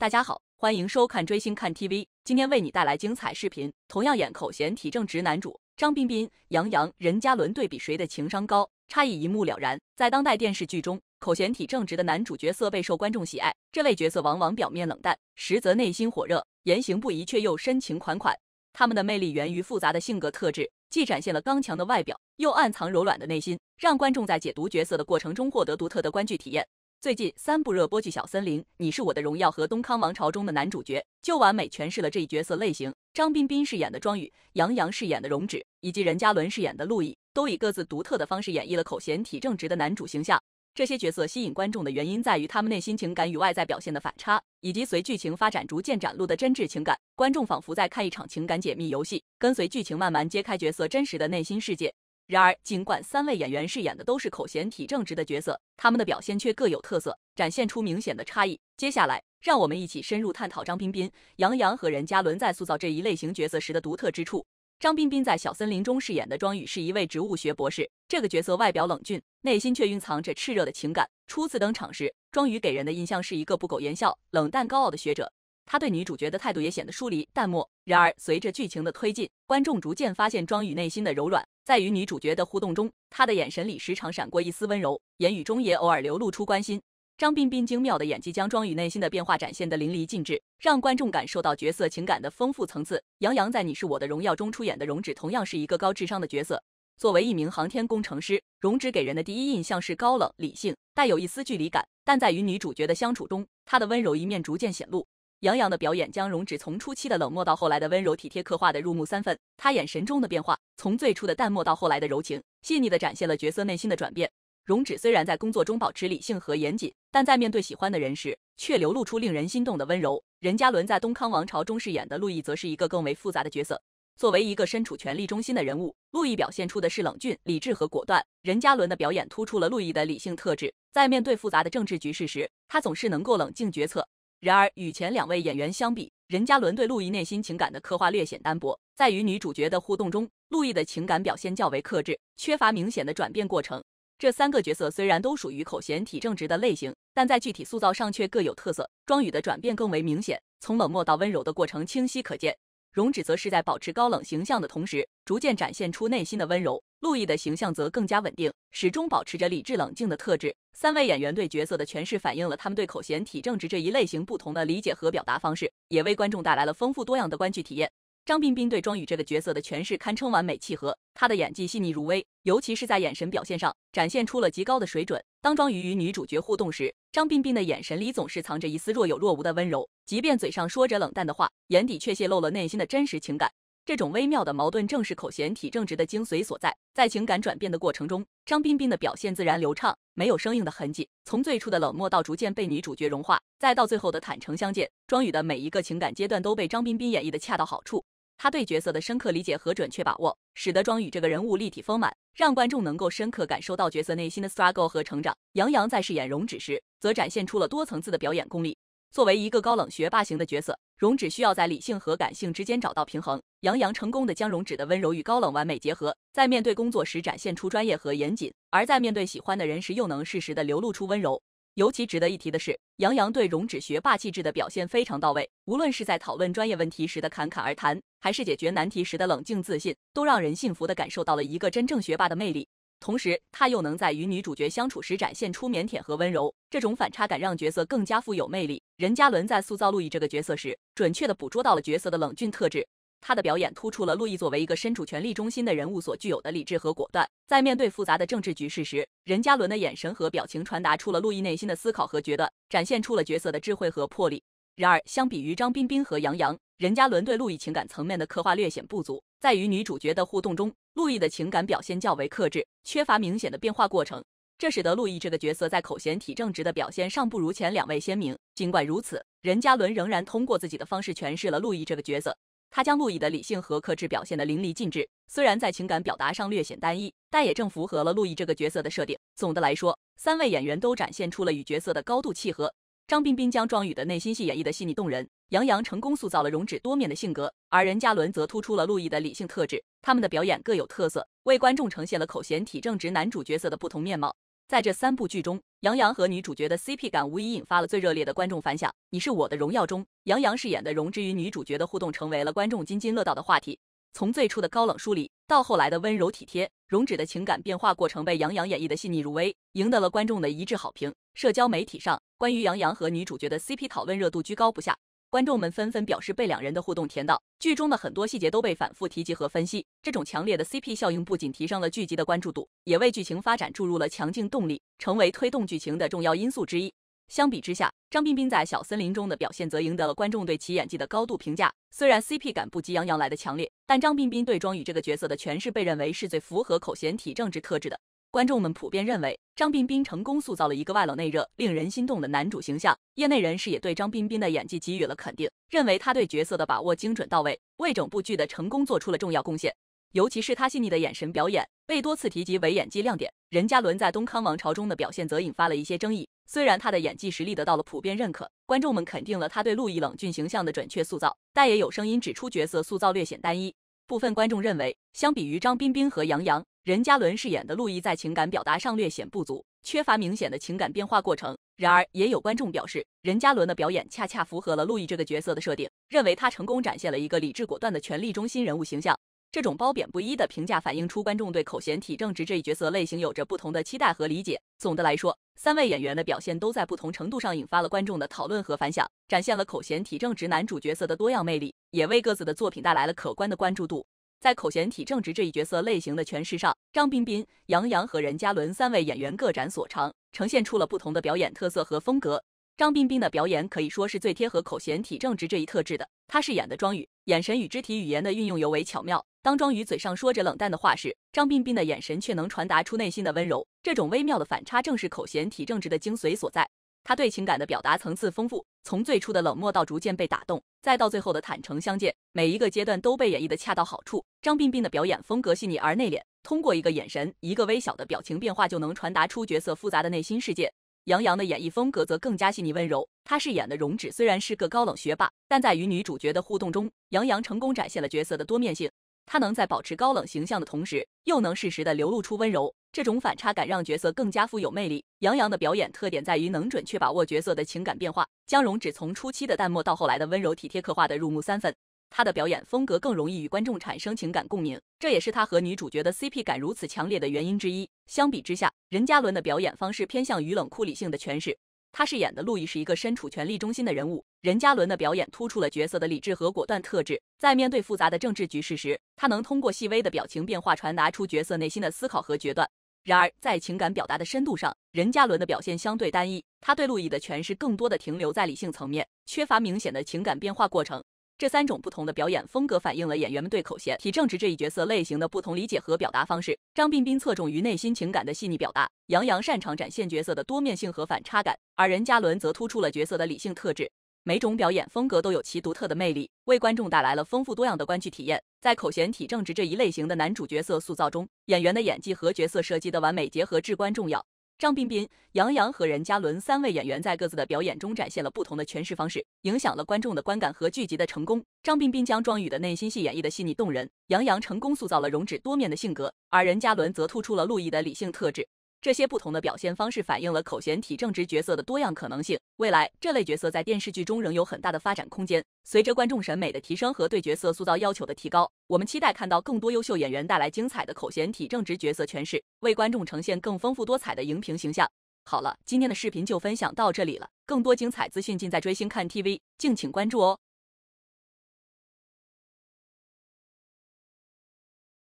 大家好，欢迎收看追星看 TV，今天为你带来精彩视频。同样演口嫌体正直男主，张彬彬、杨洋、任嘉伦对比谁的情商高，差异一目了然。在当代电视剧中，口嫌体正直的男主角色备受观众喜爱。这类角色往往表面冷淡，实则内心火热，言行不一却又深情款款。他们的魅力源于复杂的性格特质，既展现了刚强的外表，又暗藏柔软的内心，让观众在解读角色的过程中获得独特的观剧体验。最近三部热播剧《小森林》、《你是我的荣耀》和《东康王朝》中的男主角，就完美诠释了这一角色类型。张彬彬饰演的庄宇、杨洋饰演的荣止，以及任嘉伦饰演的陆毅，都以各自独特的方式演绎了口嫌体正直的男主形象。这些角色吸引观众的原因在于他们内心情感与外在表现的反差，以及随剧情发展逐渐展露的真挚情感。观众仿佛在看一场情感解密游戏，跟随剧情慢慢揭开角色真实的内心世界。然而，尽管三位演员饰演的都是口嫌体正直的角色，他们的表现却各有特色，展现出明显的差异。接下来，让我们一起深入探讨张彬彬、杨洋和任嘉伦在塑造这一类型角色时的独特之处。张彬彬在《小森林》中饰演的庄宇是一位植物学博士，这个角色外表冷峻，内心却蕴藏着炽热的情感。初次登场时，庄宇给人的印象是一个不苟言笑、冷淡高傲的学者。他对女主角的态度也显得疏离淡漠。然而，随着剧情的推进，观众逐渐发现庄宇内心的柔软。在与女主角的互动中，他的眼神里时常闪过一丝温柔，言语中也偶尔流露出关心。张彬彬精妙的演技将庄宇内心的变化展现得淋漓尽致，让观众感受到角色情感的丰富层次。杨洋在《你是我的荣耀》中出演的荣止同样是一个高智商的角色。作为一名航天工程师，荣止给人的第一印象是高冷、理性，带有一丝距离感。但在与女主角的相处中，他的温柔一面逐渐显露。杨洋的表演将容止从初期的冷漠到后来的温柔体贴刻画得入木三分，他眼神中的变化从最初的淡漠到后来的柔情，细腻地展现了角色内心的转变。容止虽然在工作中保持理性和严谨，但在面对喜欢的人时，却流露出令人心动的温柔。任嘉伦在《东康王朝》中饰演的陆毅则是一个更为复杂的角色。作为一个身处权力中心的人物，陆毅表现出的是冷峻、理智和果断。任嘉伦的表演突出了陆毅的理性特质，在面对复杂的政治局势时，他总是能够冷静决策。然而，与前两位演员相比，任嘉伦对陆毅内心情感的刻画略显单薄。在与女主角的互动中，陆毅的情感表现较为克制，缺乏明显的转变过程。这三个角色虽然都属于口嫌体正直的类型，但在具体塑造上却各有特色。庄宇的转变更为明显，从冷漠到温柔的过程清晰可见。容止则是在保持高冷形象的同时，逐渐展现出内心的温柔。陆毅的形象则更加稳定，始终保持着理智冷静的特质。三位演员对角色的诠释，反映了他们对口嫌体正直这一类型不同的理解和表达方式，也为观众带来了丰富多样的观剧体验。张彬彬对庄宇这个角色的诠释堪称完美契合，他的演技细腻入微，尤其是在眼神表现上展现出了极高的水准。当庄宇与女主角互动时，张彬彬的眼神里总是藏着一丝若有若无的温柔，即便嘴上说着冷淡的话，眼底却泄露了内心的真实情感。这种微妙的矛盾正是口嫌体正直的精髓所在。在情感转变的过程中，张彬彬的表现自然流畅，没有生硬的痕迹。从最初的冷漠到逐渐被女主角融化，再到最后的坦诚相见，庄宇的每一个情感阶段都被张彬彬演绎的恰到好处。他对角色的深刻理解和准确把握，使得庄宇这个人物立体丰满，让观众能够深刻感受到角色内心的 struggle 和成长。杨洋在饰演荣止时，则展现出了多层次的表演功力。作为一个高冷学霸型的角色，荣止需要在理性和感性之间找到平衡。杨洋成功的将荣止的温柔与高冷完美结合，在面对工作时展现出专业和严谨，而在面对喜欢的人时，又能适时的流露出温柔。尤其值得一提的是，杨洋对“容止学霸”气质的表现非常到位。无论是在讨论专业问题时的侃侃而谈，还是解决难题时的冷静自信，都让人信服的感受到了一个真正学霸的魅力。同时，他又能在与女主角相处时展现出腼腆和温柔，这种反差感让角色更加富有魅力。任嘉伦在塑造陆毅这个角色时，准确的捕捉到了角色的冷峻特质。他的表演突出了路易作为一个身处权力中心的人物所具有的理智和果断。在面对复杂的政治局势时，任嘉伦的眼神和表情传达出了路易内心的思考和决断，展现出了角色的智慧和魄力。然而，相比于张彬彬和杨洋，任嘉伦对路易情感层面的刻画略显不足。在与女主角的互动中，路易的情感表现较为克制，缺乏明显的变化过程，这使得路易这个角色在口嫌体正直的表现尚不如前两位鲜明。尽管如此，任嘉伦仍然通过自己的方式诠释了路易这个角色。他将陆毅的理性和克制表现得淋漓尽致，虽然在情感表达上略显单一，但也正符合了陆毅这个角色的设定。总的来说，三位演员都展现出了与角色的高度契合。张彬彬将庄宇的内心戏演绎的细腻动人，杨洋成功塑造了容止多面的性格，而任嘉伦则突出了陆毅的理性特质。他们的表演各有特色，为观众呈现了口嫌体正直男主角色的不同面貌。在这三部剧中，杨洋和女主角的 CP 感无疑引发了最热烈的观众反响。《你是我的荣耀》中，杨洋饰演的荣之与女主角的互动成为了观众津津乐道的话题。从最初的高冷疏离，到后来的温柔体贴，荣止的情感变化过程被杨洋演绎的细腻入微，赢得了观众的一致好评。社交媒体上，关于杨洋和女主角的 CP 讨论热度居高不下。观众们纷纷表示被两人的互动甜到，剧中的很多细节都被反复提及和分析。这种强烈的 CP 效应不仅提升了剧集的关注度，也为剧情发展注入了强劲动力，成为推动剧情的重要因素之一。相比之下，张彬彬在《小森林》中的表现则赢得了观众对其演技的高度评价。虽然 CP 感不及杨洋来的强烈，但张彬彬对庄宇这个角色的诠释被认为是最符合口嫌体正直特质的。观众们普遍认为张彬彬成功塑造了一个外冷内热、令人心动的男主形象。业内人士也对张彬彬的演技给予了肯定，认为他对角色的把握精准到位，为整部剧的成功做出了重要贡献。尤其是他细腻的眼神表演，被多次提及为演技亮点。任嘉伦在《东康王朝》中的表现则引发了一些争议。虽然他的演技实力得到了普遍认可，观众们肯定了他对陆毅冷峻形象的准确塑造，但也有声音指出角色塑造略显单一。部分观众认为，相比于张彬彬和杨洋，任嘉伦饰演的陆毅在情感表达上略显不足，缺乏明显的情感变化过程。然而，也有观众表示，任嘉伦的表演恰恰符合了陆毅这个角色的设定，认为他成功展现了一个理智果断的权力中心人物形象。这种褒贬不一的评价反映出观众对口嫌体正直这一角色类型有着不同的期待和理解。总的来说，三位演员的表现都在不同程度上引发了观众的讨论和反响，展现了口嫌体正直男主角角色的多样魅力，也为各自的作品带来了可观的关注度。在口嫌体正直这一角色类型的诠释上，张彬彬、杨洋和任嘉伦三位演员各展所长，呈现出了不同的表演特色和风格。张彬彬的表演可以说是最贴合口嫌体正直这一特质的。他饰演的庄宇，眼神与肢体语言的运用尤为巧妙。当庄宇嘴上说着冷淡的话时，张彬彬的眼神却能传达出内心的温柔。这种微妙的反差正是口嫌体正直的精髓所在。他对情感的表达层次丰富，从最初的冷漠到逐渐被打动。再到最后的坦诚相见，每一个阶段都被演绎的恰到好处。张彬彬的表演风格细腻而内敛，通过一个眼神、一个微小的表情变化就能传达出角色复杂的内心世界。杨洋的演绎风格则更加细腻温柔，他饰演的容止虽然是个高冷学霸，但在与女主角的互动中，杨洋成功展现了角色的多面性。他能在保持高冷形象的同时，又能适时的流露出温柔，这种反差感让角色更加富有魅力。杨洋的表演特点在于能准确把握角色的情感变化，姜蓉只从初期的淡漠到后来的温柔体贴，刻画的入木三分。他的表演风格更容易与观众产生情感共鸣，这也是他和女主角的 CP 感如此强烈的原因之一。相比之下，任嘉伦的表演方式偏向于冷酷理性的诠释。他饰演的路易是一个身处权力中心的人物，任嘉伦的表演突出了角色的理智和果断特质。在面对复杂的政治局势时，他能通过细微的表情变化传达出角色内心的思考和决断。然而，在情感表达的深度上，任嘉伦的表现相对单一，他对路易的诠释更多的停留在理性层面，缺乏明显的情感变化过程。这三种不同的表演风格反映了演员们对口弦、体正直这一角色类型的不同理解和表达方式。张彬彬侧重于内心情感的细腻表达，杨洋擅长展现角色的多面性和反差感，而任嘉伦则突出了角色的理性特质。每种表演风格都有其独特的魅力，为观众带来了丰富多样的观剧体验。在口弦体正直这一类型的男主角色塑造中，演员的演技和角色设计的完美结合至关重要。张彬彬、杨洋和任嘉伦三位演员在各自的表演中展现了不同的诠释方式，影响了观众的观感和剧集的成功。张彬彬将庄宇的内心戏演绎的细腻动人，杨洋成功塑造了容止多面的性格，而任嘉伦则突出了陆毅的理性特质。这些不同的表现方式反映了口嫌体正直角色的多样可能性。未来，这类角色在电视剧中仍有很大的发展空间。随着观众审美的提升和对角色塑造要求的提高，我们期待看到更多优秀演员带来精彩的口嫌体正直角色诠释，为观众呈现更丰富多彩的荧屏形象。好了，今天的视频就分享到这里了。更多精彩资讯尽在追星看 TV，敬请关注哦。